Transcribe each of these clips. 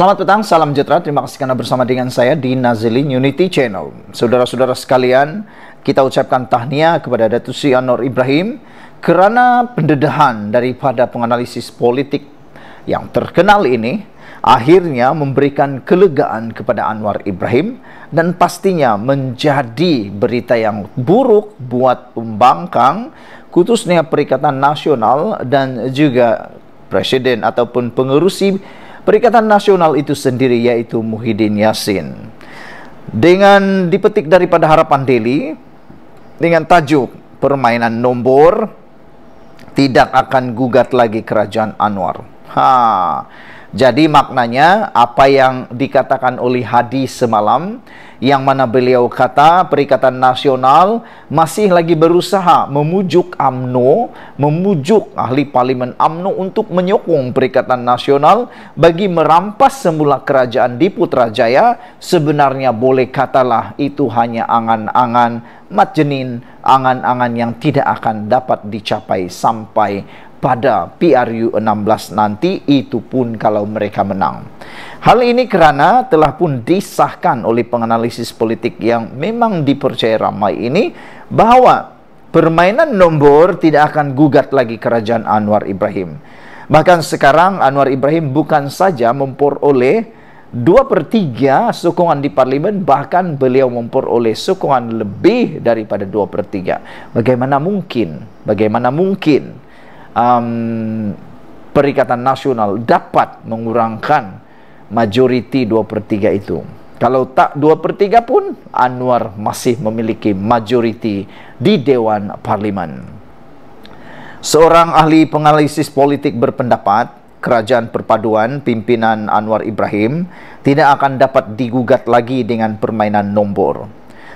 Selamat petang, salam sejahtera. Terima kasih karena bersama dengan saya di Nazilin Unity Channel. Saudara-saudara sekalian, kita ucapkan tahniah kepada Datuk Sri Anwar Ibrahim kerana pendedahan daripada penganalisis politik yang terkenal ini akhirnya memberikan kelegaan kepada Anwar Ibrahim dan pastinya menjadi berita yang buruk buat pembangkang khususnya Perikatan Nasional dan juga presiden ataupun pengerusi Perikatan Nasional itu sendiri yaitu Muhyiddin Yassin. Dengan dipetik daripada Harapan Deli dengan tajuk permainan nombor tidak akan gugat lagi kerajaan Anwar. Ha. Jadi maknanya apa yang dikatakan oleh Hadi semalam yang mana beliau kata Perikatan Nasional masih lagi berusaha memujuk AMNO, memujuk ahli parlimen AMNO untuk menyokong Perikatan Nasional bagi merampas semula kerajaan di Putrajaya sebenarnya boleh katalah itu hanya angan-angan mat jenin angan-angan yang tidak akan dapat dicapai sampai pada PRU 16 nanti itu pun kalau mereka menang. Hal ini kerana telah pun disahkan oleh penganalisis politik yang memang dipercaya ramai ini bahawa permainan nombor tidak akan gugat lagi kerajaan Anwar Ibrahim. Bahkan sekarang Anwar Ibrahim bukan saja memperoleh 2 per 3 sokongan di parlimen bahkan beliau memperoleh sokongan lebih daripada 2 per 3. Bagaimana mungkin? Bagaimana mungkin? Bagaimana mungkin? um, Perikatan Nasional dapat mengurangkan majoriti 2 per 3 itu. Kalau tak 2 per 3 pun, Anwar masih memiliki majoriti di Dewan Parlimen. Seorang ahli penganalisis politik berpendapat, Kerajaan Perpaduan pimpinan Anwar Ibrahim tidak akan dapat digugat lagi dengan permainan nombor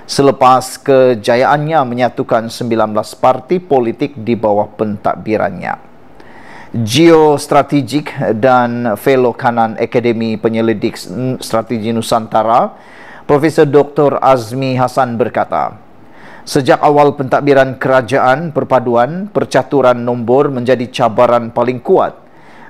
selepas kejayaannya menyatukan 19 parti politik di bawah pentadbirannya. Geostrategik dan Fellow Kanan Akademi Penyelidik Strategi Nusantara, Profesor Dr. Azmi Hasan berkata, Sejak awal pentadbiran kerajaan perpaduan, percaturan nombor menjadi cabaran paling kuat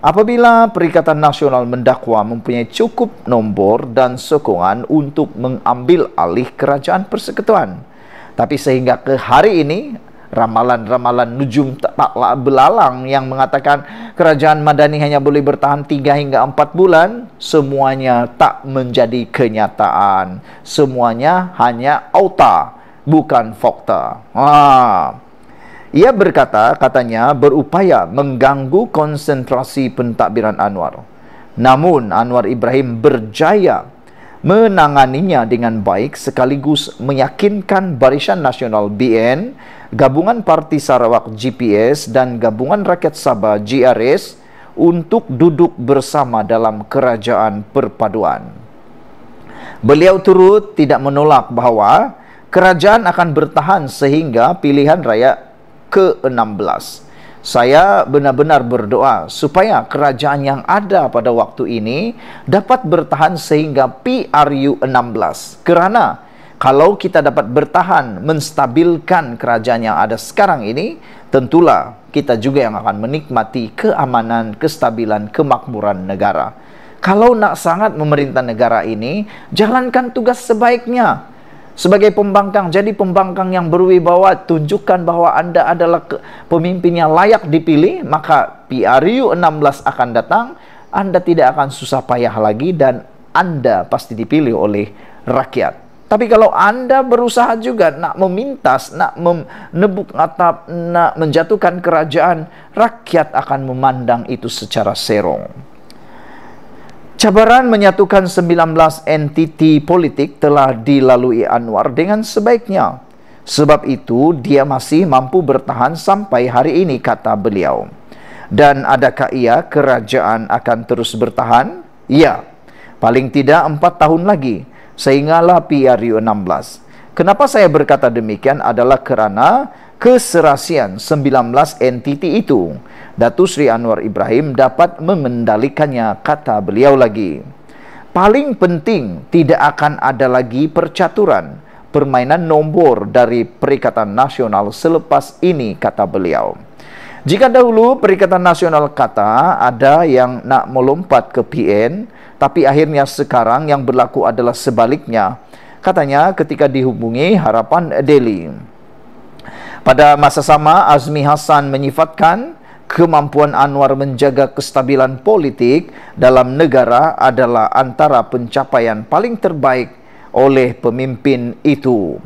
Apabila Perikatan Nasional mendakwa mempunyai cukup nombor dan sokongan untuk mengambil alih kerajaan persekutuan. Tapi sehingga ke hari ini, ramalan-ramalan nujum taklah belalang yang mengatakan kerajaan Madani hanya boleh bertahan 3 hingga 4 bulan, semuanya tak menjadi kenyataan. Semuanya hanya auta, bukan fakta. Ah. Ia berkata, katanya berupaya mengganggu konsentrasi pentadbiran Anwar. Namun Anwar Ibrahim berjaya menanganinya dengan baik sekaligus meyakinkan Barisan Nasional BN, Gabungan Parti Sarawak GPS dan Gabungan Rakyat Sabah GRS untuk duduk bersama dalam kerajaan perpaduan. Beliau turut tidak menolak bahawa kerajaan akan bertahan sehingga pilihan rakyat ke-16 saya benar-benar berdoa supaya kerajaan yang ada pada waktu ini dapat bertahan sehingga PRU 16 kerana kalau kita dapat bertahan menstabilkan kerajaan yang ada sekarang ini tentulah kita juga yang akan menikmati keamanan, kestabilan, kemakmuran negara. Kalau nak sangat memerintah negara ini, jalankan tugas sebaiknya. sebagai pembangkang. Jadi pembangkang yang berwibawa tunjukkan bahwa Anda adalah pemimpin yang layak dipilih, maka PRU 16 akan datang, Anda tidak akan susah payah lagi dan Anda pasti dipilih oleh rakyat. Tapi kalau Anda berusaha juga nak memintas, nak menebuk atap, nak menjatuhkan kerajaan, rakyat akan memandang itu secara serong. Cabaran menyatukan 19 entiti politik telah dilalui Anwar dengan sebaiknya. Sebab itu dia masih mampu bertahan sampai hari ini kata beliau. Dan adakah ia kerajaan akan terus bertahan? Ya. Paling tidak 4 tahun lagi sehinggalah PRU 16. Kenapa saya berkata demikian adalah kerana keserasian 19 entiti itu. Datu Sri Anwar Ibrahim dapat mengendalikannya, kata beliau lagi. Paling penting, tidak akan ada lagi percaturan, permainan nombor dari Perikatan Nasional selepas ini, kata beliau. Jika dahulu Perikatan Nasional kata ada yang nak melompat ke PN, tapi akhirnya sekarang yang berlaku adalah sebaliknya, katanya ketika dihubungi harapan Delhi. Pada masa sama, Azmi Hasan menyifatkan kemampuan Anwar menjaga kestabilan politik dalam negara adalah antara pencapaian paling terbaik oleh pemimpin itu.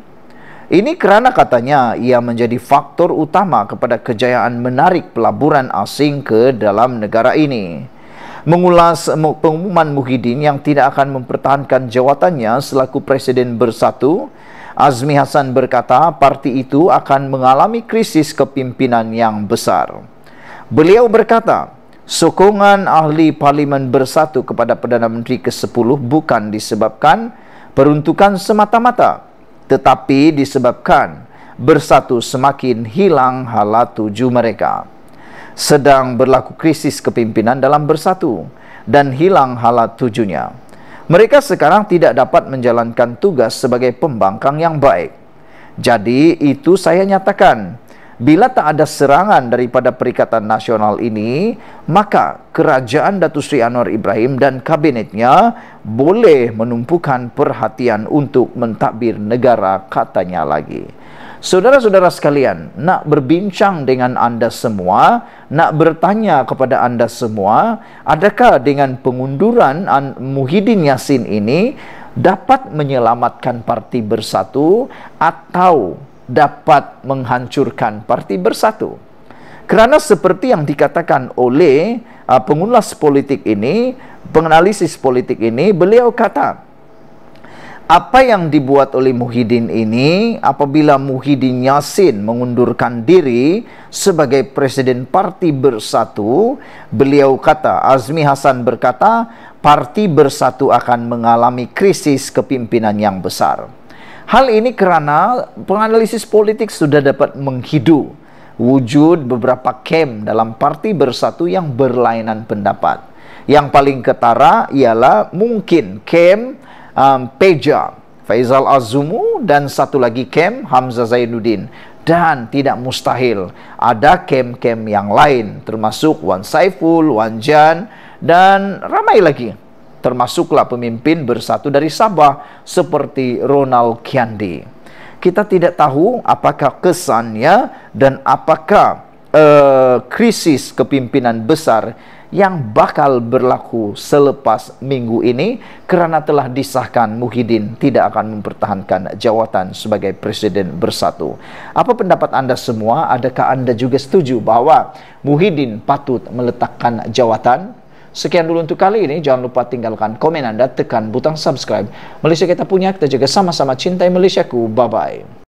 Ini kerana katanya ia menjadi faktor utama kepada kejayaan menarik pelaburan asing ke dalam negara ini. Mengulas pengumuman Muhyiddin yang tidak akan mempertahankan jawatannya selaku Presiden Bersatu, Azmi Hasan berkata parti itu akan mengalami krisis kepimpinan yang besar. Beliau berkata, sokongan ahli parlimen bersatu kepada Perdana Menteri ke-10 bukan disebabkan peruntukan semata-mata tetapi disebabkan bersatu semakin hilang hala tuju mereka. Sedang berlaku krisis kepimpinan dalam bersatu dan hilang hala tujunya mereka sekarang tidak dapat menjalankan tugas sebagai pembangkang yang baik. Jadi itu saya nyatakan, bila tak ada serangan daripada Perikatan Nasional ini, maka Kerajaan Datu Sri Anwar Ibrahim dan kabinetnya boleh menumpukan perhatian untuk mentadbir negara katanya lagi. Saudara-saudara sekalian, nak berbincang dengan anda semua, nak bertanya kepada anda semua, adakah dengan pengunduran Muhyiddin Yassin ini dapat menyelamatkan Parti Bersatu atau dapat menghancurkan Parti Bersatu? Kerana seperti yang dikatakan oleh uh, pengulas politik ini, penganalisis politik ini, beliau kata, apa yang dibuat oleh Muhyiddin ini apabila Muhyiddin Yassin mengundurkan diri sebagai presiden Parti Bersatu, beliau kata, Azmi Hasan berkata, Parti Bersatu akan mengalami krisis kepimpinan yang besar. Hal ini karena penganalisis politik sudah dapat menghidu wujud beberapa kem dalam Parti Bersatu yang berlainan pendapat. Yang paling ketara ialah mungkin kem um, Peja, Faizal Azumu dan satu lagi kem Hamzah Zainuddin dan tidak mustahil ada kem-kem yang lain termasuk Wan Saiful, Wan Jan dan ramai lagi termasuklah pemimpin bersatu dari Sabah seperti Ronald Kiandi. Kita tidak tahu apakah kesannya dan apakah uh, krisis kepimpinan besar yang bakal berlaku selepas minggu ini kerana telah disahkan Muhyiddin tidak akan mempertahankan jawatan sebagai presiden bersatu. Apa pendapat anda semua? Adakah anda juga setuju bahawa Muhyiddin patut meletakkan jawatan? Sekian dulu untuk kali ini. Jangan lupa tinggalkan komen anda, tekan butang subscribe. Malaysia kita punya, kita juga sama-sama cintai Malaysia ku. Bye-bye.